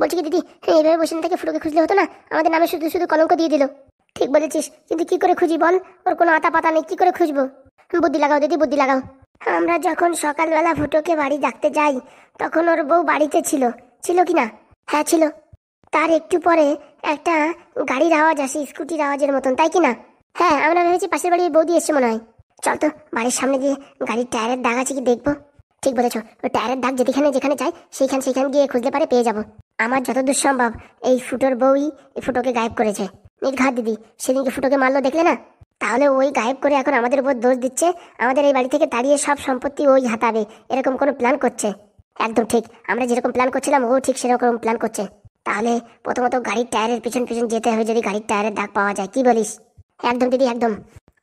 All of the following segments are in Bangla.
বলছি কি দিদি এইভাবে বসে থেকে ফুটোকে খুঁজলে হতো না আমাদের নামে শুধু শুধু কলঙ্ক দিয়ে দিল ঠিক বলেছিস কিন্তু কি করে খুঁজি বল ওর কোনো আতা পাতা নেই কি করে খুঁজবো বুদ্ধি লাগাও দিদি বুদ্ধি লাগাও আমরা যখন সকালবেলা ফুটোকে বাড়ি ডাকতে যাই তখন ওর বউ বাড়িতে ছিল ছিল কি না হ্যাঁ ছিল তার একটু পরে একটা গাড়ির আওয়াজ আসে স্কুটির আওয়াজের মতন তাই কি না হ্যাঁ আমরা ভেবেছি পাশের বাড়ির বৌদি এসছে মনে হয় চল তো বাড়ির সামনে গিয়ে গাড়ির টায়ারের দাগ আছে কি দেখবো ঠিক বলেছ ওই টায়ারের দাগ যেখানে যেখানে যায় সেইখান সেইখান গিয়ে খুঁজতে পারে পেয়ে যাবো আমার যতদূর সম্ভব এই ফুটোর বউই এই ফুটোকে গায়েব করেছে নির্ঘাত দিদি সেদিনকে ফুটোকে মারলো দেখলে না তাহলে ওই গায়েব করে এখন আমাদের উপর দোষ দিচ্ছে আমাদের এই বাড়ি থেকে দাঁড়িয়ে সব সম্পত্তি ওই হাতাবে এরকম কোনো প্ল্যান করছে একদম ঠিক আমরা যেরকম প্ল্যান করছিলাম ও ঠিক সেরকম প্ল্যান করছে তাহলে প্রথমত গাড়ির টায়ারের পিছন পিছন যেতে হবে যদি গাড়ির টায়ারের দাগ পাওয়া যায় কি বলিস একদম দিদি একদম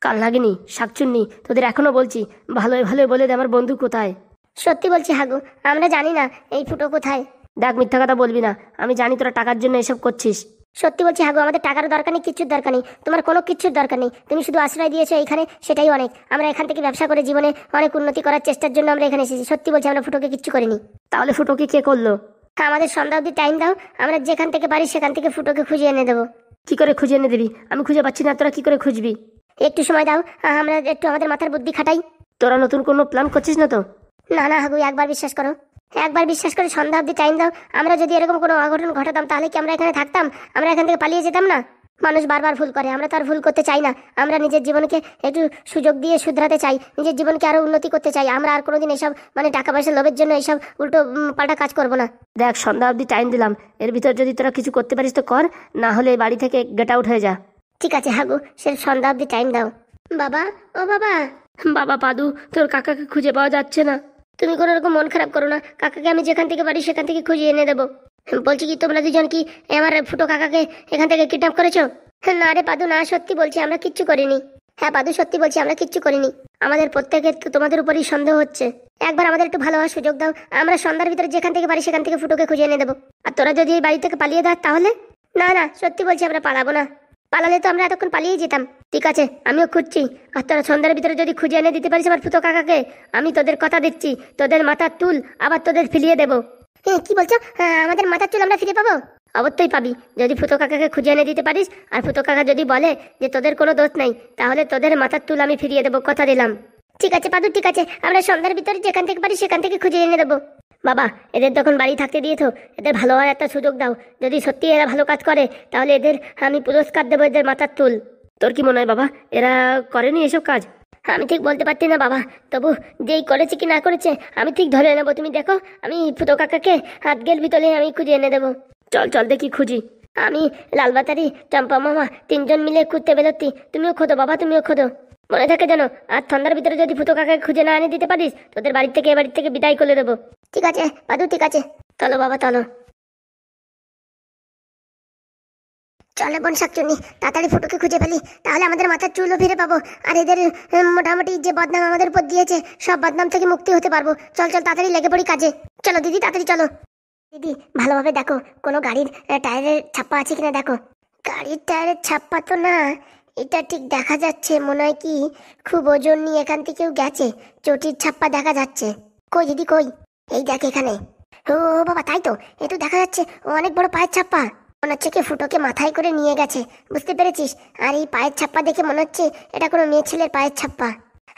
কাল লাগেনি শাকচুন্নি তোদের এখনও বলছি ভালোই ভালোই বলে দে আমার বন্ধু কোথায় সত্যি বলছি হাগু আমরা জানি না এই ফুটো কোথায় দেখ মিথ্যা কথা বলবি না আমি জানি তোরা টাকার জন্য এসব করছিস সত্যি বলছি হাগু আমাদের টাকারও দরকার নেই কিচ্ছুর দরকার নেই তোমার কোনো কিচ্ছুর দরকার নেই তুমি শুধু আশ্রয় দিয়েছো এখানে সেটাই অনেক আমরা এখান থেকে ব্যবসা করে জীবনে অনেক উন্নতি করার চেষ্টার জন্য আমরা এখানে এসেছি সত্যি বলছি আমরা ফুটোকে কিচ্ছু করিনি তাহলে ফুটোকে কে করলো হ্যাঁ, আমাদের সন্ধ্যা অব্দি টাইম দাও আমরা যেখান থেকে পারি সেখান থেকে ফুটোকে খুঁজে এনে দেবো কি করে খুঁজে এনে দিবি আমি খুঁজে পাচ্ছি না তোরা কি করে খুঁজবি একটু সময় দাও আমরা একটু আমাদের মাথার বুদ্ধি খাটাই তোরা নতুন কোনো প্ল্যান করছিস না তো না না হাগু একবার বিশ্বাস করো একবার বিশ্বাস করে সন্ধ্যা অব্দি টাইম দাও আমরা যদি এরকম কোনো অঘটন ঘটাতাম তাহলে কি আমরা এখানে থাকতাম আমরা এখান থেকে পালিয়ে যেতাম না মানুষ বারবার ভুল করে আমরা তার ভুল করতে চাই না আমরা নিজের জীবনকে একটু সুযোগ দিয়ে শুধরাতে চাই নিজের জীবনকে আরও উন্নতি করতে চাই আমরা আর কোনোদিন এসব মানে টাকা পয়সা লোভের জন্য এইসব উল্টো পাল্টা কাজ করব না দেখ সন্ধ্যা অবধি টাইম দিলাম এর ভিতর যদি তোরা কিছু করতে পারিস তো কর না হলে বাড়ি থেকে গেট আউট হয়ে যা ঠিক আছে হাগু সে সন্ধ্যা অবধি টাইম দাও বাবা ও বাবা বাবা পাদু তোর কাকাকে খুঁজে পাওয়া যাচ্ছে না তুমি কোনো রকম মন খারাপ করো না কাকাকে আমি যেখান থেকে পারি সেখান থেকে খুঁজে এনে দেবো বলছি কি তোমরা দুজন কি আমার ফুটো কাকাকে এখান থেকে কিডন্যাপ করেছো না রে পাদু না সত্যি বলছি আমরা কিচ্ছু করিনি হ্যাঁ পাদু সত্যি বলছি আমরা কিচ্ছু করিনি আমাদের প্রত্যেকের তো তোমাদের উপরেই সন্দেহ হচ্ছে একবার আমাদের একটু ভালো হওয়ার সুযোগ দাও আমরা সন্ধ্যার ভিতরে যেখান থেকে পারি সেখান থেকে ফুটোকে খুঁজে এনে দেবো আর তোরা যদি এই বাড়ি থেকে পালিয়ে দাও তাহলে না না সত্যি বলছি আমরা পালাবো না পালালে তো আমরা এতক্ষণ পালিয়ে যেতাম ঠিক আছে আমিও খুঁজছি আর তোরা সন্ধ্যার ভিতরে যদি খুঁজে এনে দিতে পারিস আমার ফুতো কাকাকে আমি তোদের কথা দিচ্ছি তোদের মাথার তুল আবার তোদের ফিরিয়ে দেবো হ্যাঁ কি বলছো আমাদের মাথার চুল আমরা ফিরে পাবো অবশ্যই পাবি যদি ফুতো কাকাকে খুঁজে এনে দিতে পারিস আর ফুতো কাকা যদি বলে যে তোদের কোনো দোষ নাই তাহলে তোদের মাথার চুল আমি ফিরিয়ে দেবো কথা দিলাম ঠিক আছে পাদু ঠিক আছে আমরা সন্ধ্যার ভিতরে যেখান থেকে পারি সেখান থেকে খুঁজে এনে দেবো বাবা এদের তখন বাড়ি থাকতে দিয়েছো এদের ভালো হওয়ার একটা সুযোগ দাও যদি সত্যি এরা ভালো কাজ করে তাহলে এদের আমি পুরস্কার দেবো এদের মাথার চুল তোর কি মনে হয় বাবা এরা করেনি এসব কাজ আমি ঠিক বলতে পারছি না বাবা তবু যেই করেছে কি না করেছে আমি ঠিক ধরে নেবো তুমি দেখো আমি ফুটো কাকাকে হাত গেল ভিতরে আমি খুঁজে এনে দেবো চল চল দেখি খুঁজি আমি লালবাতারি চম্পা মামা তিনজন মিলে খুঁজতে বেরোচ্ছি তুমিও খোঁজো বাবা তুমিও খোঁজো মনে থাকে যেন আর ঠান্ডার ভিতরে যদি ফুটো কাকে খুঁজে না এনে দিতে পারিস তোদের বাড়ি থেকে এ থেকে বিদায় করে দেবো ঠিক আছে বাদু ঠিক আছে চলো বাবা চলো চলে বোন শাকচুনি তাড়াতাড়ি ফুটোকে খুঁজে ফেলি তাহলে আমাদের মাথার চুলও ফিরে পাবো আর এদের মোটামুটি যে বদনাম আমাদের উপর দিয়েছে সব বদনাম থেকে মুক্তি হতে পারবো চল চল তাড়াতাড়ি লেগে পড়ি কাজে চলো দিদি তাড়াতাড়ি চলো দিদি ভালোভাবে দেখো কোনো গাড়ির টায়ারের ছাপ্পা আছে কিনা দেখো গাড়ির টায়ারের ছাপ্পা তো না এটা ঠিক দেখা যাচ্ছে মনে হয় কি খুব ওজন নিয়ে এখান থেকেও গেছে চটির ছাপ্পা দেখা যাচ্ছে কই দিদি কই এই দেখ এখানে ও বাবা তাই তো এ তো দেখা যাচ্ছে অনেক বড় পায়ের ছাপ্পা মনে হচ্ছে কি ফুটোকে মাথায় করে নিয়ে গেছে বুঝতে পেরেছিস আর এই পায়ের ছাপ্পা দেখে মনে হচ্ছে এটা কোনো মেয়ে ছেলের পায়ের ছাপ্পা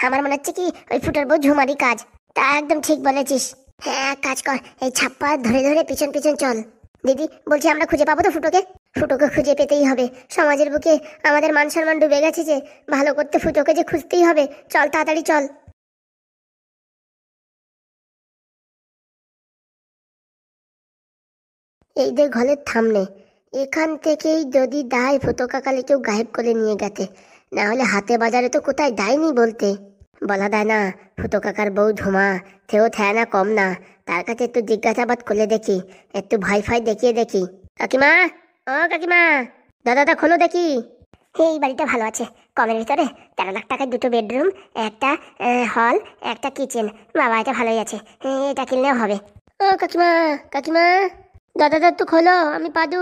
আমার মনে হচ্ছে কি ওই ফুটোর বউ ঝুমারি কাজ তা একদম ঠিক বলেছিস হ্যাঁ কাজ কর এই ছাপ্পা ধরে ধরে পিছন পিছন চল দিদি বলছি আমরা খুঁজে পাবো তো ফুটোকে ফুটোকে খুঁজে পেতেই হবে সমাজের বুকে আমাদের মান সম্মান ডুবে গেছে যে ভালো করতে ফুটোকে যে খুঁজতেই হবে চল তাড়াতাড়ি চল এইদের ঘরের থামনে এখান থেকেই যদি দায় ফুটো কাকালে কেউ গায়েব করে নিয়ে গেছে না হলে হাতে বাজারে তো কোথায় দেয়নি বলতে বলা দেয় না ফুটো কাকার বউ ধোমা থেও থ্যা না কম না তার কাছে একটু জিজ্ঞাসাবাদ করে দেখি একটু ভাই ফাই দেখিয়ে দেখি কাকিমা ও কাকিমা দাদা দা খোলো দেখি এই বাড়িটা ভালো আছে কমের ভিতরে তেরো লাখ টাকায় দুটো বেডরুম একটা হল একটা কিচেন বাবা এটা ভালোই আছে এটা কিনলেও হবে ও কাকিমা কাকিমা দাদা তো খোলো আমি পাদু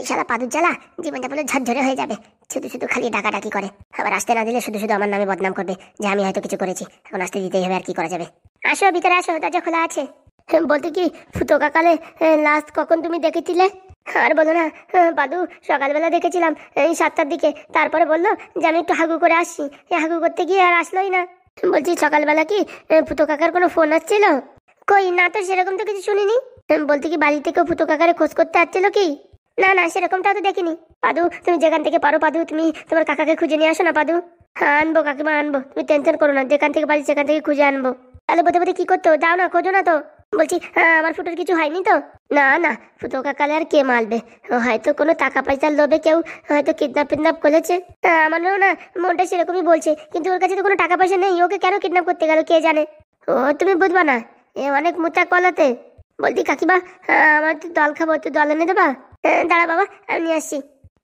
এই সারা পাদুর জ্বালা জীবনটা পুরো ঝরঝরে হয়ে যাবে শুধু শুধু খালি ডাকাডাকি করে আবার আসতে না দিলে শুধু শুধু আমার নামে বদনাম করবে যে আমি হয়তো কিছু করেছি এখন আসতে দিতেই হবে আর কি করা যাবে আসো ভিতরে আসো দরজা খোলা আছে বলতে কি ফুটো কাকালে লাস্ট কখন তুমি দেখেছিলে আর বলো না হ্যাঁ, বাদু সকালবেলা দেখেছিলাম এই সাতটার দিকে তারপরে বললো যে আমি একটু হাগু করে আসছি এই হাগু করতে গিয়ে আর আসলোই না বলছি সকালবেলা কি ফুটো কাকার কোনো ফোন আসছিল কই না তো সেরকম তো কিছু শুনিনি বলতে কি বাড়ি থেকেও ফুটো কাকারে খোঁজ করতে আসছিল কি না না সেরকমটা তো দেখিনি পাদু তুমি যেখান থেকে পারো পাদু তুমি তোমার কাকাকে খুঁজে নিয়ে আসো না পাদু হ্যাঁ আনবো কাকিমা আনবো তুমি টেনশন করো না যেখান থেকে পারি সেখান থেকে খুঁজে আনবো তাহলে বোধে বোধে কি করতো দাও না খোঁজো না তো বলছি আমার ফুটোর কিছু হয়নি তো না না ফুটো কাকালে আর কে মারবে হয়তো কোনো টাকা পয়সার লোভে কেউ হয়তো কিডন্যাপ ফিডন্যাপ করেছে আমারও না মনটা সেরকমই বলছে কিন্তু ওর কাছে তো কোনো টাকা পয়সা নেই ওকে কেন কিডন্যাপ করতে গেল কে জানে ও তুমি বুঝবা না এ অনেক মোচা কলাতে বলতি কাকিমা আমার তো দল খাবো তো দল এনে দেবা দাঁড়া বাবা আমি আসছি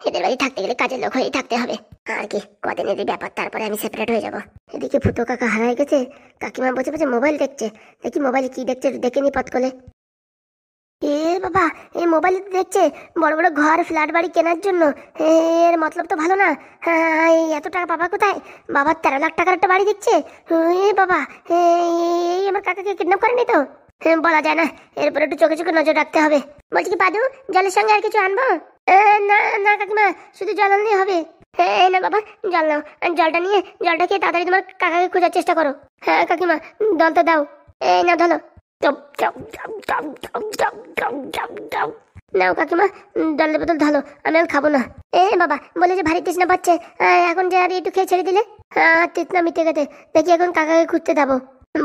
এদের বাড়ি থাকতে গেলে কাজের লোক হয়েই থাকতে হবে আর হ্যাঁ, কি কদিনেরই ব্যাপার তারপরে আমি সেপারেট হয়ে যাবো এদিকে ফুটো কাকা হারাই গেছে কাকিমা বসে বসে মোবাইল দেখছে দেখি মোবাইল কি দেখছে দেখে নি পথ করে এ বাবা এই মোবাইলে তো দেখছে বড় বড় ঘর ফ্ল্যাট বাড়ি কেনার জন্য এর মতলব তো ভালো না হ্যাঁ, হ্যাঁ, হ্যাঁ এত টাকা বাবা কোথায় বাবার তেরো লাখ টাকার একটা বাড়ি দেখছে এ বাবা এই আমার কাকাকে কিডন্যাপ করেনি তো বলা যায় না এরপরে একটু চোখে চোখে নজর রাখতে হবে বলছি কি পাদু জলের সঙ্গে আর কিছু আনবো না না কাকিমা শুধু জল আনলেই হবে হ্যাঁ না বাবা জল নাও জলটা নিয়ে জলটা খেয়ে তাড়াতাড়ি তোমার কাকাকে খোঁজার চেষ্টা করো হ্যাঁ কাকিমা জলটা দাও এই নাও ধলো নাও কাকিমা জলের বোতল ঢালো আমি আর খাবো না এ বাবা বলে যে ভারী তৃষ্ণা পাচ্ছে এখন যে আর একটু খেয়ে ছেড়ে দিলে হ্যাঁ তৃষ্ণা মিটে গেছে দেখি এখন কাকাকে খুঁজতে যাবো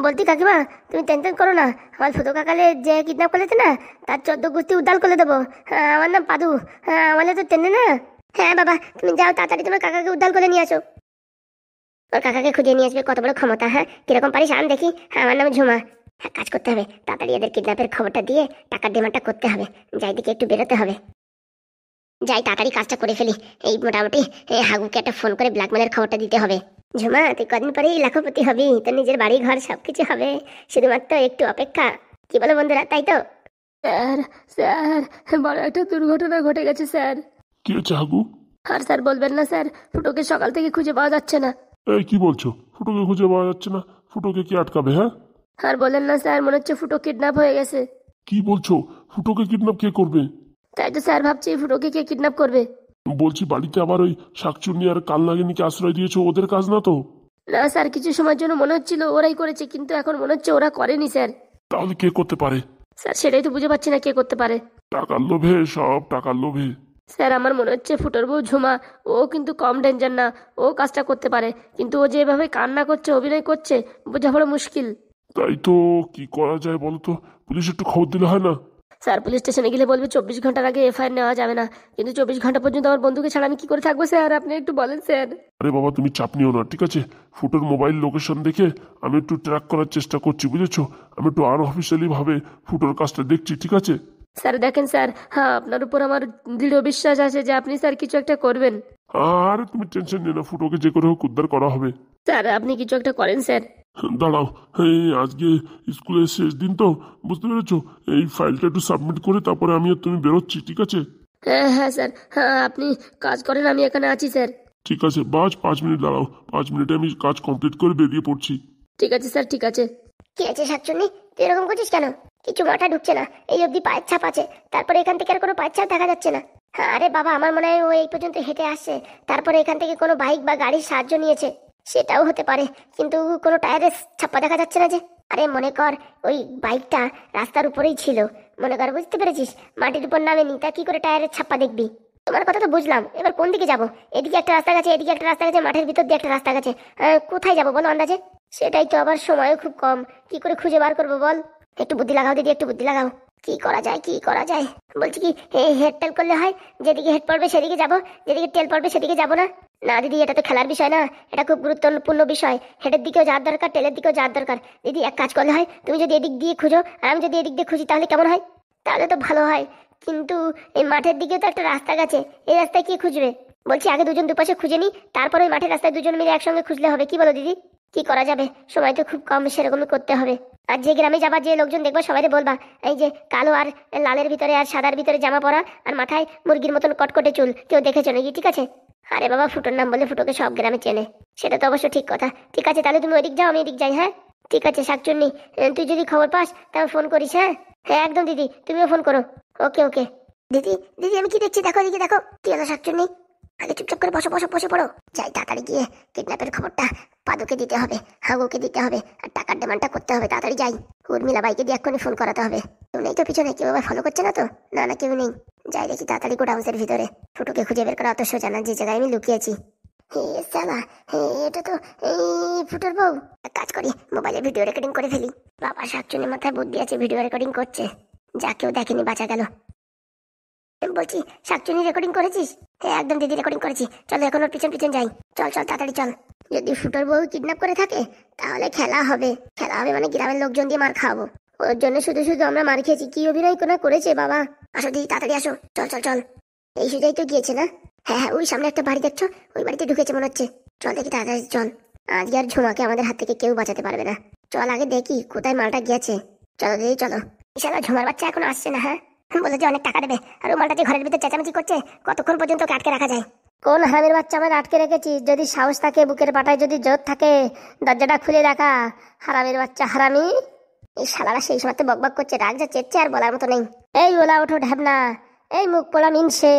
বলতি কাকিমা তুমি টেনশন করো না আমার ফুটো কাকালে যে কিডন্যাপ করেছে না তার চোদ্দ গুস্তি উদ্ধার করে দেবো হ্যাঁ, আমার নাম পাদু হ্যাঁ, আমাদের তো টেনে না হ্যাঁ বাবা তুমি যাও তাড়াতাড়ি তোমার কাকাকে উদ্ধার করে নিয়ে আসো তোমার কাকাকে খুঁজে নিয়ে আসবে কত বড় ক্ষমতা হ্যাঁ কিরকম পারিস আন দেখি হ্যাঁ, আমার নাম ঝুমা হ্যাঁ কাজ করতে হবে তাড়াতাড়ি এদের কিডন্যাপের খবরটা দিয়ে টাকার ডিমান্ডটা করতে হবে যাই দিকে একটু বেরোতে হবে যাই তাড়াতাড়ি কাজটা করে ফেলি এই মোটামুটি এই হাগুকে একটা ফোন করে ব্ল্যাকমেলের খবরটা দিতে হবে ঝুমা তুই কদিন পরেই লাখপতি হবি তোর নিজের বাড়ি ঘর সব কিছু হবে শুধুমাত্র একটু অপেক্ষা কি বলো বন্ধুরা তাই তো স্যার স্যার বড় একটা দুর্ঘটনা ঘটে গেছে স্যার কি হচ্ছে হাগু আর স্যার বলবেন না স্যার ফুটোকে সকাল থেকে খুঁজে পাওয়া যাচ্ছে না এই কি বলছো ফুটোকে খুঁজে পাওয়া যাচ্ছে না ফুটোকে কি আটকাবে হ্যাঁ আর বলেন না স্যার মনে হচ্ছে ফুটো কিডন্যাপ হয়ে গেছে কি বলছো ফুটোকে কিডন্যাপ কে করবে তাই তো স্যার ভাবছি ফুটোকে কে কিডন্যাপ করবে বলছি বাড়িতে আবার ওই শাকচুন্নি আর কালনাগিনীকে আশ্রয় দিয়েছো ওদের কাজ না তো না স্যার কিছু সময়ের জন্য মনে হচ্ছিল ওরাই করেছে কিন্তু এখন মনে হচ্ছে ওরা করেনি স্যার তাহলে কে করতে পারে স্যার সেটাই তো বুঝে পাচ্ছি না কে করতে পারে টাকার লোভে সব টাকার লোভে স্যার আমার মনে হচ্ছে ফুটোর বউ ঝুমা ও কিন্তু কম ডেঞ্জার না ও কাজটা করতে পারে কিন্তু ও যে এভাবে কান্না করছে অভিনয় করছে বোঝা পড়া মুশকিল তাই তো কি করা যায় বলতো পুলিশ একটু খবর দিলে হয় না স্যার পুলিশ স্টেশনে গেলে বলবে চব্বিশ ঘন্টার আগে এফআইআর নেওয়া যাবে না কিন্তু চব্বিশ ঘন্টা পর্যন্ত আমার বন্ধুকে ছাড়া আমি কি করে থাকবো স্যার আপনি একটু বলেন স্যার আরে বাবা তুমি চাপ নিও না ঠিক আছে ফুটোর মোবাইল লোকেশন দেখে আমি একটু ট্র্যাক করার চেষ্টা করছি বুঝেছো আমি একটু আনঅফিসিয়ালি ভাবে ফুটোর কাজটা দেখছি ঠিক আছে স্যার দেখেন স্যার হ্যাঁ আপনার উপর আমার দৃঢ় বিশ্বাস আছে যে আপনি স্যার কিছু একটা করবেন আরে তুমি টেনশন নিও না ফুটোকে যে করে হোক উদ্ধার করা হবে স্যার আপনি কিছু একটা করেন স্যার দাঁড়াও এই আজকে স্কুলের শেষ দিন তো বুঝতে পেরেছো এই ফাইলটা একটু সাবমিট করে তারপরে আমি আর তুমি বেরোচ্ছি ঠিক আছে হ্যাঁ হ্যাঁ স্যার হ্যাঁ আপনি কাজ করেন আমি এখানে আছি স্যার ঠিক আছে পাঁচ মিনিট দাঁড়াও পাঁচ মিনিটে আমি কাজ কমপ্লিট করে বেরিয়ে পড়ছি ঠিক আছে স্যার ঠিক আছে কি আছে শাকচুন্নি তুই এরকম করছিস কেন কিছু মাথা ঢুকছে না এই অবধি পায়ের ছাপ আছে তারপরে এখান থেকে আর কোনো পায়ের ছাপ দেখা যাচ্ছে না হ্যাঁ, আরে বাবা আমার মনে হয় ও এই পর্যন্ত হেঁটে আসছে তারপরে এখান থেকে কোনো বাইক বা গাড়ির সাহায্য নিয়েছে সেটাও হতে পারে কিন্তু কোনো টায়ারের ছাপ্পা দেখা যাচ্ছে না যে আরে মনে কর ওই বাইকটা রাস্তার উপরেই ছিল মনে কর বুঝতে পেরেছিস মাটির উপর নামে নি তা কি করে টায়ারের ছাপ্পা দেখবি তোমার কথা তো বুঝলাম এবার কোন দিকে যাবো এদিকে একটা রাস্তা গেছে এদিকে একটা রাস্তা গেছে মাঠের ভিতর দিয়ে একটা রাস্তা গেছে কোথায় যাবো বলো আন্দাজে সেটাই তো আবার সময়ও খুব কম কি করে খুঁজে বার করবো বল একটু বুদ্ধি লাগাও দিদি একটু বুদ্ধি লাগাও কি করা যায় কি করা যায় বলছি কি এই হেড টেল করলে হয় যেদিকে হেড পড়বে সেদিকে যাব যেদিকে টেল পড়বে সেদিকে যাব না না দিদি এটা তো খেলার বিষয় না এটা খুব গুরুত্বপূর্ণ বিষয় হেডের দিকেও যাওয়ার দরকার টেলের দিকেও যাওয়ার দরকার দিদি এক কাজ করলে হয় তুমি যদি এদিক দিয়ে খুঁজো আর আমি যদি এদিক দিয়ে খুঁজি তাহলে কেমন হয় তাহলে তো ভালো হয় কিন্তু এই মাঠের দিকেও তো একটা রাস্তা গেছে এই রাস্তায় কি খুঁজবে বলছি আগে দুজন দুপাশে খুঁজে নি তারপরে ওই মাঠের রাস্তায় দুজন মিলে একসঙ্গে খুঁজলে হবে কি বলো দিদি কি করা যাবে সময় তো খুব কম সেরকমই করতে হবে আর যে গ্রামে যাবা যে লোকজন দেখবো সবাইকে বলবা এই যে কালো আর লালের ভিতরে আর সাদার ভিতরে জামা পরা আর মাথায় মুরগির মতন কটকটে চুল কেউ দেখেছো নাকি ঠিক আছে আরে বাবা ফুটোর নাম বলে ফুটোকে সব গ্রামে চেনে সেটা তো অবশ্য ঠিক কথা ঠিক আছে তাহলে তুমি ওইদিক যাও আমি এদিক যাই হ্যাঁ ঠিক আছে শাকচুন্নি তুই যদি খবর পাস তাহলে ফোন করিস হ্যাঁ হ্যাঁ একদম দিদি তুমিও ফোন করো ওকে ওকে দিদি দিদি আমি কি দেখছি দেখো দিদি দেখো কি হলো শাকচুন্নি আগে চুপচাপ করে বসো বসো বসে পড়ো যাই তাড়াতাড়ি গিয়ে কিডন্যাপের খবরটা পাদুকে দিতে হবে হাগুকে দিতে হবে আর টাকার ডিমান্ডটা করতে হবে তাড়াতাড়ি যাই উর্মিলা বাইকে দিয়ে এক্ষুনি ফোন করাতে হবে কেউ নেই তো পিছনে কেউ আবার ফলো করছে না তো না না কেউ নেই যাই দেখি তাড়াতাড়ি গোডাউন্সের ভিতরে ফুটুকে খুঁজে বের করা অত সোজা না যে জায়গায় আমি লুকিয়েছি হে সালা হে এটা তো এই ফুটোর বউ কাজ করি মোবাইলে ভিডিও রেকর্ডিং করে ফেলি বাবা শাকচুনের মাথায় বুদ্ধি আছে ভিডিও রেকর্ডিং করছে যা কেউ দেখেনি বাঁচা গেল বলছি শাকচুনি রেকর্ডিং করেছিস হ্যাঁ একদম দিদি রেকর্ডিং করেছি চল এখন ওর পিছন পিছন যাই চল চল তাড়াতাড়ি চল যদি ফুটোর বউ কিডন্যাপ করে থাকে তাহলে খেলা হবে খেলা হবে মানে গ্রামের লোকজন দিয়ে মার খাওয়াবো ওর জন্য শুধু শুধু আমরা মার খেয়েছি কি অভিনয় কোনো করেছে বাবা আসো দিদি তাড়াতাড়ি আসো চল চল চল এই সুজাই তো গিয়েছে না হ্যাঁ হ্যাঁ ওই সামনে একটা বাড়ি দেখছো ওই বাড়িতে ঢুকেছে মনে হচ্ছে চল দেখি তাড়াতাড়ি চল আজকে আর ঝুমাকে আমাদের হাত থেকে কেউ বাঁচাতে পারবে না চল আগে দেখি কোথায় মালটা গিয়েছে চলো দিদি চলো ইশালা ঝুমার বাচ্চা এখন আসছে না হ্যাঁ বলে যে অনেক টাকা দেবে আর রুমালটা যে ঘরের ভিতরে চেঁচামেচি করছে কতক্ষণ পর্যন্ত ওকে আটকে রাখা যায় কোন হারামের বাচ্চা আমার আটকে রেখেছি যদি সাহস থাকে বুকের পাটায় যদি জোর থাকে দরজাটা খুলে রাখা হারামের বাচ্চা হারামি এই সালারা সেই সময় বক বক করছে রাগ যা চেচ্ছে আর বলার মতো নেই এই ওলা ওঠো ঢাবনা এই মুখ পোলা মিনসে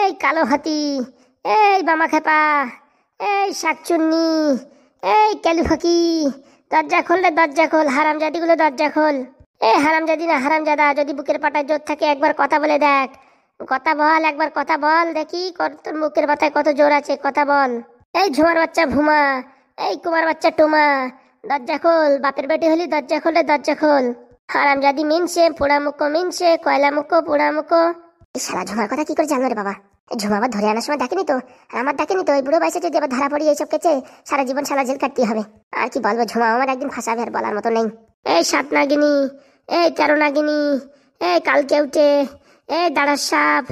এই কালো হাতি এই বামা খেপা এই শাকচুন্নি এই ক্যালিফাকি দরজা খোল রে দরজা খোল হারাম জাতিগুলো দরজা খোল এ হারামজাদি না হারামজাদা যদি বুকের পাটায় জোর থাকে একবার কথা বলে দেখ কথা বল একবার কথা বল দেখি তোর মুখের পাতায় কত জোর আছে কথা বল এই ঝুমার বাচ্চা ভুমা এই কুমার বাচ্চা টুমা দরজা খোল বাপের বেটি হলি দরজা খোলে দরজা খোল হারামজাদি মিনছে পোড়া মুখো মিনছে কয়লা মুখো পোড়া মুখো সারা ঝুমার কথা কি করে জানলো রে বাবা ঝুমাবার ধরে আনার সময় ডাকেনি তো আর আমার ডাকেনি তো এই বুড়ো বয়সে যদি আবার ধরা পড়ি এইসব কেছে সারা জীবন সারা জেল কাটতে হবে আর কি বলবো ঝুমা আমার একদিন ফাঁসাবে আর বলার মতো নেই এই সাত নাগিনী এই চারণাগিনি এই কালকে উঠে এই দাঁড়ার সাপ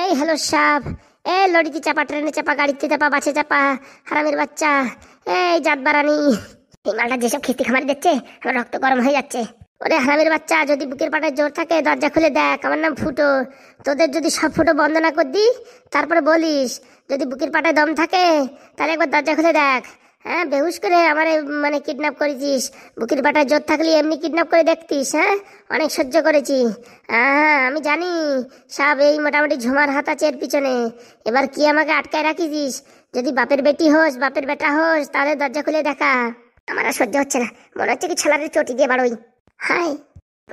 এই হ্যালো সাপ এই লড়িতে চাপা ট্রেনে চাপা গাড়িতে চাপা বাসে চাপা হারামের বাচ্চা এই জাত বারানি এই মালটা যেসব খেতে খামারি দিচ্ছে আমার রক্ত গরম হয়ে যাচ্ছে ওরে হারামের বাচ্চা যদি বুকের পাটায় জোর থাকে দরজা খুলে দেখ আমার নাম ফুটো তোদের যদি সব ফুটো বন্ধ না কর দিই তারপরে বলিস যদি বুকের পাটায় দম থাকে তাহলে একবার দরজা খুলে দেখ হ্যাঁ বেহুশ করে আমারে মানে কিডন্যাপ করেছিস বুকির বাটা জোর থাকলে এমনি কিডন্যাপ করে দেখতিস হ্যাঁ অনেক সহ্য করেছি হ্যাঁ, হ্যাঁ আমি জানি সাব এই মোটামুটি ঝুমার হাত আছে এর পিছনে এবার কি আমাকে আটকায় রাখিছিস যদি বাপের বেটি হোস বাপের বেটা হোস তাহলে দরজা খুলে দেখা আমার আর সহ্য হচ্ছে না মনে হচ্ছে কি ছেলাদের চটি দিয়ে বাড়ই হাই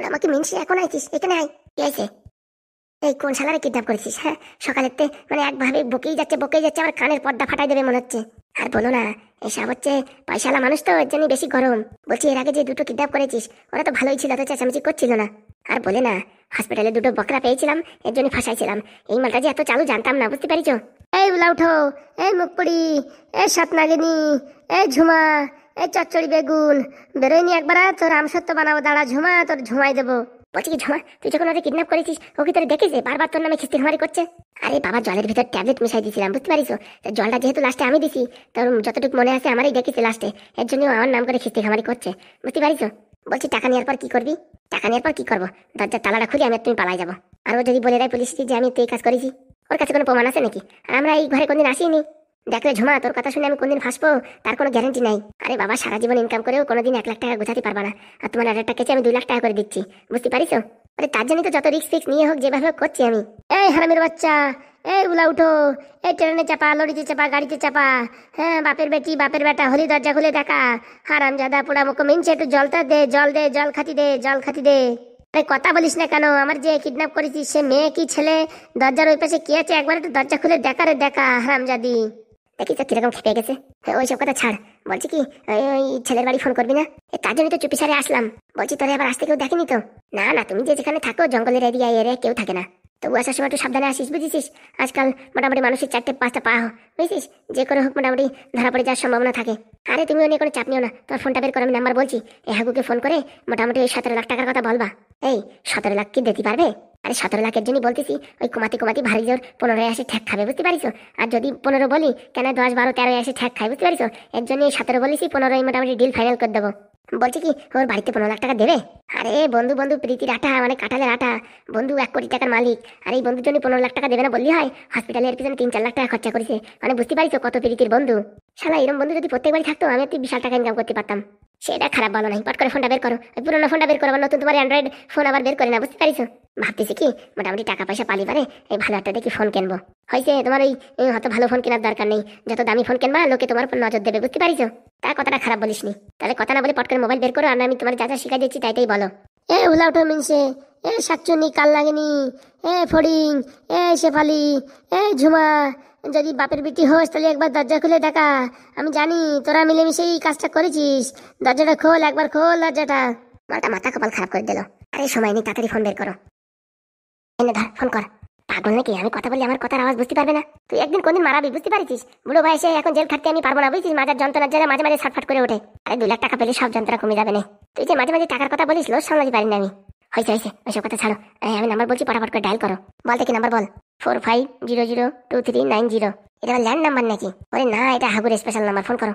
আমাকে মিনসি এখন আইতিস এখানে আয় কে আছে এই কোন সালারে কিডন্যাপ করেছিস হ্যাঁ সকালের তে মানে একভাবে বকেই যাচ্ছে বকেই যাচ্ছে আমার কানের পর্দা ফাটাই দেবে মনে হচ্ছে আর বলো না এসব হচ্ছে পয়সালা মানুষ তো এর জন্য বেশি গরম বলছি এর আগে যে দুটো কিডন্যাপ করেছিস ওরা তো ভালোই ছিল তো চেঁচামেচি করছিল না আর বলে না হসপিটালে দুটো বকরা পেয়েছিলাম এর জন্য ফাঁসাইছিলাম এই মালটা যে এত চালু জানতাম না বুঝতে পারিছো এই উলা উঠো এই মুখপুড়ি এই সাতনাগিনি এই ঝুমা এই চচ্চড়ি বেগুন বেরোয়নি একবার তোর আমসত্ব বানাবো দাঁড়া ঝুমা তোর ঝুমাই দেবো বলছি কি জমা তুই যখন ওদের কিডন্যাপ করেছিস ও কি তোর দেখেছে বারবার তোর নামে খিস্তি খামারি করছে আরে বাবা জলের ভিতর ট্যাবলেট মিশাই দিয়েছিলাম বুঝতে পারিস জলটা যেহেতু লাস্টে আমি দিছি তোর যতটুকু মনে আছে আমারই দেখেছি লাস্টে এর জন্য আমার নাম করে খিস্তি খামারি করছে বুঝতে পারিস বলছি টাকা নেওয়ার পর কি করবি টাকা নেওয়ার পর কি করবো দরজার তালাটা খুলে আমি তুমি পালাই যাবো আর ও যদি বলে দেয় পুলিশ যে আমি তুই কাজ করেছি ওর কাছে কোনো প্রমাণ আছে নাকি আর আমরা এই ঘরে কোনদিন আসিনি দেখলে রে ঝুমা তোর কথা শুনে আমি কোনদিন ফাঁসবো তার কোনো গ্যারেন্টি নাই আরে বাবা সারা জীবন ইনকাম করেও কোনোদিন এক লাখ টাকা গোছাতে পারবা না আর তোমার আরেকটা কেছে আমি দুই লাখ টাকা করে দিচ্ছি বুঝতে পারিস আরে তার জন্য তো যত রিক্স ফিক্স নিয়ে হোক যেভাবে করছি আমি এই হারামের বাচ্চা এই উলা উঠো এই ট্রেনে চাপা লড়িতে চাপা গাড়িতে চাপা হ্যাঁ বাপের বেটি বাপের বেটা হলি দরজা খুলে দেখা হারাম জাদা পোড়া মুখ মিনছে একটু জলটা দে জল দে জল খাতি দে জল খাতি দে তাই কথা বলিস না কেন আমার যে কিডন্যাপ করেছিস সে মেয়ে কি ছেলে দরজার ওই পাশে কি আছে একবার একটু দরজা খুলে দেখা রে দেখা হারাম জাদি দেখি তো কিরকম খেপে গেছে ওইসব কথা ছাড় বলছি কি ওই ছেলের বাড়ি ফোন করবি না তার জন্য তো চুপি সারে আসলাম বলছি তোরে আবার আসতে কেউ দেখেনি তো না না তুমি যে যেখানে থাকো জঙ্গলের এরিয়া এরে কেউ থাকে না তবু আসার সময় একটু সাবধানে আসিস বুঝেছিস আজকাল মোটামুটি মানুষের চারটে পাঁচটা পা বুঝিস যে করে হোক মোটামুটি ধরা পড়ে যাওয়ার সম্ভাবনা থাকে আরে তুমি অনেক কোনো চাপ নিও না তোমার ফোনটা বের করে আমি নাম্বার বলছি এ হাগুকে ফোন করে মোটামুটি ওই সতেরো লাখ টাকার কথা বলবা এই সতেরো লাখ কি দিতে পারবে আরে সতেরো লাখের জন্য বলতেছি ওই কমাতে কমাতে ভারী জোর পনেরো এসে ঠ্যাক খাবে বুঝতে পারিছো আর যদি পনেরো বলি কেন দশ বারো তেরো এসে ঠ্যাক খাই বুঝতে পারিস এর জন্য সতেরো বলেছি পনেরোই মোটামুটি ডিল ফাইনাল করে দেবো বলছি কি ওর বাড়িতে পনেরো লাখ টাকা দেবে আরে বন্ধু বন্ধু প্রীতির আঠা মানে কাঁঠালের আঠা বন্ধু এক কোটি টাকার মালিক আর এই বন্ধুর জন্য পনেরো লাখ টাকা দেবে না বললি হয় হসপিটালের পিছনে তিন চার লাখ টাকা খরচা করেছে মানে বুঝতে পারিস কত প্রীতির বন্ধু শালা এরম বন্ধু যদি প্রত্যেকবারই থাকতো আমি একটি বিশাল টাকা ইনকাম করতে পারতাম সেটা খারাপ বলো নাই পট করে ফোনটা বের করো পুরোনো ফোনটা বের করো আবার নতুন তোমার অ্যান্ড্রয়েড ফোন আবার বের করে না বুঝতে পারিছো ভাবতেছি কি মোটামুটি টাকা পয়সা পালি পারে এই ভালো একটা দেখি ফোন কিনবো হয়েছে তোমার ওই হত ভালো ফোন কেনার দরকার নেই যত দামি ফোন কিনবা লোকে তোমার উপর নজর দেবে বুঝতে পারিছো তা কথাটা খারাপ বলিস নি তাহলে কথা না বলে পট করে মোবাইল বের করো আর আমি তোমার যা যা শিখাই দিচ্ছি তাইটাই বলো এ উঠো মিনসে এ শাকচুনি কাল লাগেনি এ ফড়িং এ শেফালি এ ঝুমা যদি বাপের বেটি হোস তাহলে একবার দরজা খুলে দেখা আমি জানি তোরা মিলেমিশে এই কাজটা করেছিস দরজাটা খোল একবার খোল দরজাটা মালটা মাথা কপাল খারাপ করে দিল আরে সময় নেই তাড়াতাড়ি ফোন বের করো এনে ধর ফোন কর পাগল নাকি আমি কথা বললে আমার কথার আওয়াজ বুঝতে পারবে না তুই একদিন কোনদিন মারাবি বুঝতে পারিস বুড়ো ভাই এসে এখন জেল খাটতে আমি পারবো না বুঝছিস মাজার যন্ত্রণার জায়গায় মাঝে মাঝে ছাটফাট করে ওঠে আরে দু লাখ টাকা পেলে সব যন্ত্রণা কমে যাবে না তুই যে মাঝে মাঝে টাকার কথা বলিস লোস সামলাতে পারি না আমি হয়েছে হয়েছে ওইসব কথা ছাড়ো আমি নাম্বার বলছি ফটাফট করে ডায়াল করো বল দেখি নাম্বার বল four five zero zero two three nine zero এটা ল্যান্ড নাম্বার নাকি বলে না এটা হাগুর স্পেশাল নাম্বার ফোন করো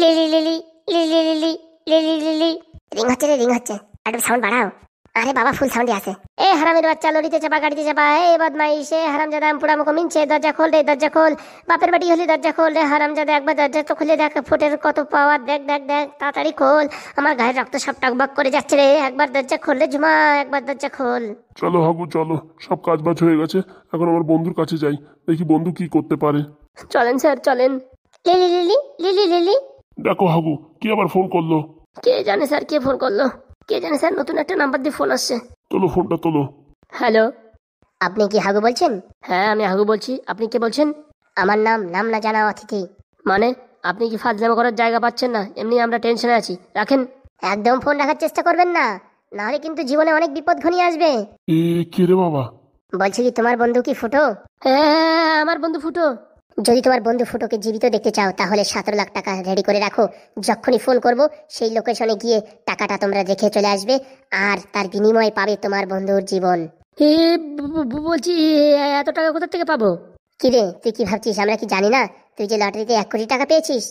লিলি লিলি লিলি লিলি লিলি লিলি রিং হচ্ছে রে রিং হচ্ছে একটু সাউন্ড বাড়াও আরে বাবা ফুল সাউন্ডে আছে এ হারামের বাচ্চা লড়িতে চাপা গাড়িতে চাপা এ সে হারাম হারামজাদা পুরা মুখ মিনছে দরজা খোল রে দরজা খোল বাপের বাড়ি হলে দরজা খোল রে হারামজাদা একবার দরজা তো খুলে দেখ ফুটের কত পাওয়ার দেখ দেখ দেখ তাড়াতাড়ি খোল আমার গায়ের রক্ত সব টাকবাক করে যাচ্ছে রে একবার দরজা খোল রে ঝুমা একবার দরজা খোল চলো হাগু চলো সব কাজ বাজ হয়ে গেছে এখন আমার বন্ধুর কাছে যাই দেখি বন্ধু কি করতে পারে চলেন স্যার চলেন লিলি লিলি লিলি লিলি দেখো হাগু কি আবার ফোন করলো কে জানে স্যার কে ফোন করলো কে জানে স্যার নতুন একটা নাম্বার দিয়ে ফোন আসছে তোলো ফোনটা তোলো হ্যালো আপনি কি হাগু বলছেন হ্যাঁ আমি হাগু বলছি আপনি কে বলছেন আমার নাম নাম না জানা অতিথি মানে আপনি কি ফাজলামা করার জায়গা পাচ্ছেন না এমনি আমরা টেনশনে আছি রাখেন একদম ফোন রাখার চেষ্টা করবেন না নাহলে কিন্তু জীবনে অনেক বিপদ ঘনি আসবে এ কি রে বাবা বলছি কি তোমার বন্ধু কি ফুটো হ্যাঁ, হ্যাঁ, হ্যাঁ আমার বন্ধু ফুটো যদি তোমার বন্ধু ফুটোকে জীবিত দেখতে চাও তাহলে সতেরো লাখ টাকা রেডি করে রাখো যখনই ফোন করব সেই লোকেশনে গিয়ে টাকাটা তোমরা দেখে চলে আসবে আর তার বিনিময়ে পাবে তোমার বন্ধুর জীবন বলছি এত টাকা কোথা থেকে পাবো কি রে তুই কি ভাবছিস আমরা কি জানি না তুই যে লটারিতে এক কোটি টাকা পেয়েছিস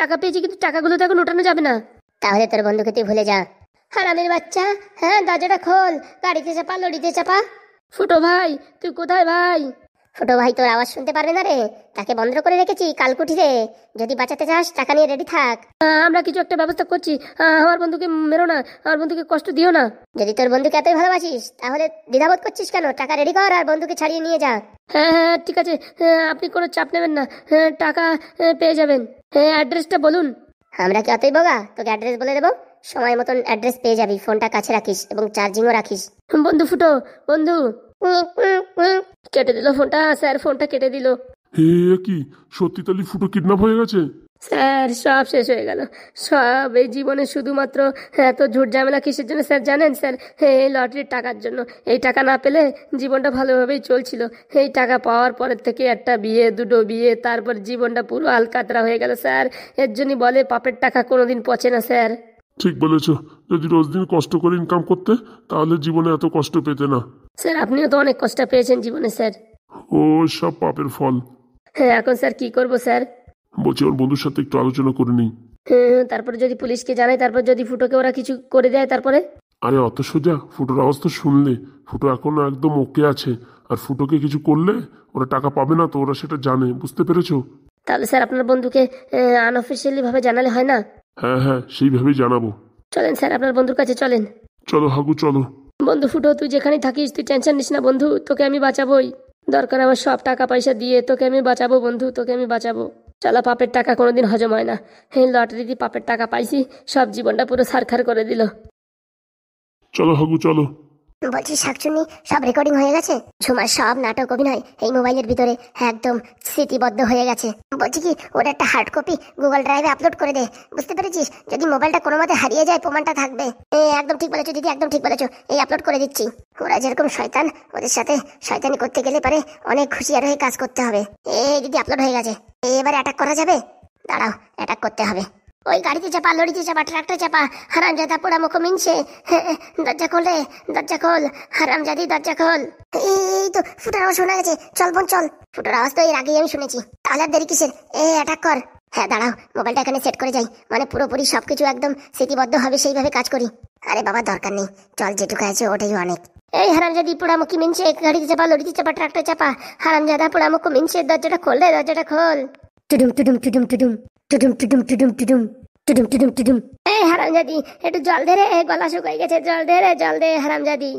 টাকা পেয়েছি কিন্তু টাকাগুলো তো এখন ওঠানো যাবে না তাহলে তোর বন্ধুকে তুই ভুলে যা হারামের বাচ্চা হ্যাঁ দরজাটা খোল গাড়িতে চাপা লড়িতে চাপা ফুটো ভাই তুই কোথায় ভাই ছোট ভাই তোর আওয়াজ শুনতে পারবে না রে তাকে বন্ধ করে রেখেছি রে যদি বাঁচাতে চাস টাকা নিয়ে রেডি থাক আমরা কিছু একটা ব্যবস্থা করছি আমার বন্ধুকে মেরো না আমার বন্ধুকে কষ্ট দিও না যদি তোর বন্ধুকে এতই ভালোবাসিস তাহলে দ্বিধাবোধ করছিস কেন টাকা রেডি কর আর বন্ধুকে ছাড়িয়ে নিয়ে যা হ্যাঁ হ্যাঁ, হ্যাঁ ঠিক আছে হ্যাঁ, আপনি কোনো চাপ নেবেন না হ্যাঁ, টাকা পেয়ে যাবেন অ্যাড্রেসটা বলুন আমরা কি অতই বোগা তোকে অ্যাড্রেস বলে দেবো সময় মতন অ্যাড্রেস পেয়ে যাবি ফোনটা কাছে রাখিস এবং চার্জিংও রাখিস বন্ধু ফুটো বন্ধু কেটে দিল ফোনটা স্যার ফোনটা কেটে দিল হে কি সত্যি তালি ফুটো কিডন্যাপ হয়ে গেছে স্যার সব শেষ হয়ে গেল সব এই জীবনে শুধুমাত্র এত ঝুট ঝামেলা কিসের জন্য স্যার জানেন স্যার এই লটারির টাকার জন্য এই টাকা না পেলে জীবনটা ভালোভাবেই চলছিল এই টাকা পাওয়ার পরের থেকে একটা বিয়ে দুটো বিয়ে তারপর জীবনটা পুরো আলকাতরা হয়ে গেল স্যার এর জন্যই বলে পাপের টাকা কোনোদিন পচে না স্যার ঠিক বলেছ যদি রোজ দিন কষ্ট করে ইনকাম করতে তাহলে জীবনে এত কষ্ট পেতে না স্যার আপনিও তো অনেক কষ্ট পেয়েছেন জীবনে স্যার ও সব পাপের ফল হ্যাঁ এখন স্যার কি করব স্যার বলছি ওর বন্ধুর সাথে একটু আলোচনা করে নিই হ্যাঁ, হ্যাঁ তারপরে যদি পুলিশকে জানাই তারপর যদি ফুটোকে ওরা কিছু করে দেয় তারপরে আরে অত সোজা ফুটোর অবস্থা শুনলে ফুটো এখনো একদম ওকে আছে আর ফুটোকে কিছু করলে ওরা টাকা পাবে না তো ওরা সেটা জানে বুঝতে পেরেছো তাহলে স্যার আপনার বন্ধুকে আনঅফিসিয়ালি ভাবে জানালে হয় না হ্যাঁ হ্যাঁ সেইভাবেই জানাবো চলেন স্যার আপনার বন্ধুর কাছে চলেন চলো হাগু চলো বন্ধু ফুটো তুই যেখানেই থাকিস তুই টেনশন নিস না বন্ধু তোকে আমি বাঁচাবোই দরকার আমার সব টাকা পয়সা দিয়ে তোকে আমি বাঁচাবো বন্ধু তোকে আমি বাঁচাবো চলা পাপের টাকা কোনোদিন হজম হয় না হ্যাঁ লটারিতে পাপের টাকা পাইছি সব জীবনটা পুরো সারখার করে দিল চলো হগু চলো বলছি শাকচুনি সব রেকর্ডিং হয়ে গেছে ঝুমার সব নাটক অভিনয় এই মোবাইলের ভিতরে একদম স্মৃতিবদ্ধ হয়ে গেছে বলছি কি ওর একটা হার্ড কপি গুগল ড্রাইভে আপলোড করে দে বুঝতে পেরেছিস যদি মোবাইলটা কোনো মতে হারিয়ে যায় প্রমাণটা থাকবে এ একদম ঠিক বলেছো দিদি একদম ঠিক বলেছো এই আপলোড করে দিচ্ছি ওরা যেরকম শয়তান ওদের সাথে শয়তানি করতে গেলে পারে অনেক খুশিয়ার হয়ে কাজ করতে হবে এই দিদি আপলোড হয়ে গেছে এবার অ্যাটাক করা যাবে দাঁড়াও অ্যাটাক করতে হবে ওই গাড়িতে চাপা লড়িতে চাপা ট্রাক্টর চাপা হারাম জাদা পোড়া মুখো মিনছে দরজা খোল রে দরজা খোল হারাম জাদি দরজা খোল এই তো ফুটার আওয়াজ শোনা গেছে চল বোন চল ফুটার আওয়াজ তো এর আগেই আমি শুনেছি তাহলে দেরি কিসের এ অ্যাটাক কর হ্যাঁ দাঁড়াও মোবাইলটা এখানে সেট করে যাই মানে পুরোপুরি সবকিছু একদম স্মৃতিবদ্ধ হবে সেইভাবে কাজ করি আরে বাবা দরকার নেই চল যেটুকু আছে ওটাই অনেক এই হারামজাদি মুখি মিনছে গাড়িতে চাপা লড়িতে চাপা ট্রাক্টর চাপা হারামজাদা মুখো মিনছে দরজাটা খোল রে দরজাটা খোল টুডুম টুডুম টুডুম টুডুম টুডুম টুডুম টুডুম টুডুম টুডুম টুডুম টুডুম এই হারামজাদি একটু জল ধরে গলা শুকাই গেছে জল ধরে জল দে হারামজাদি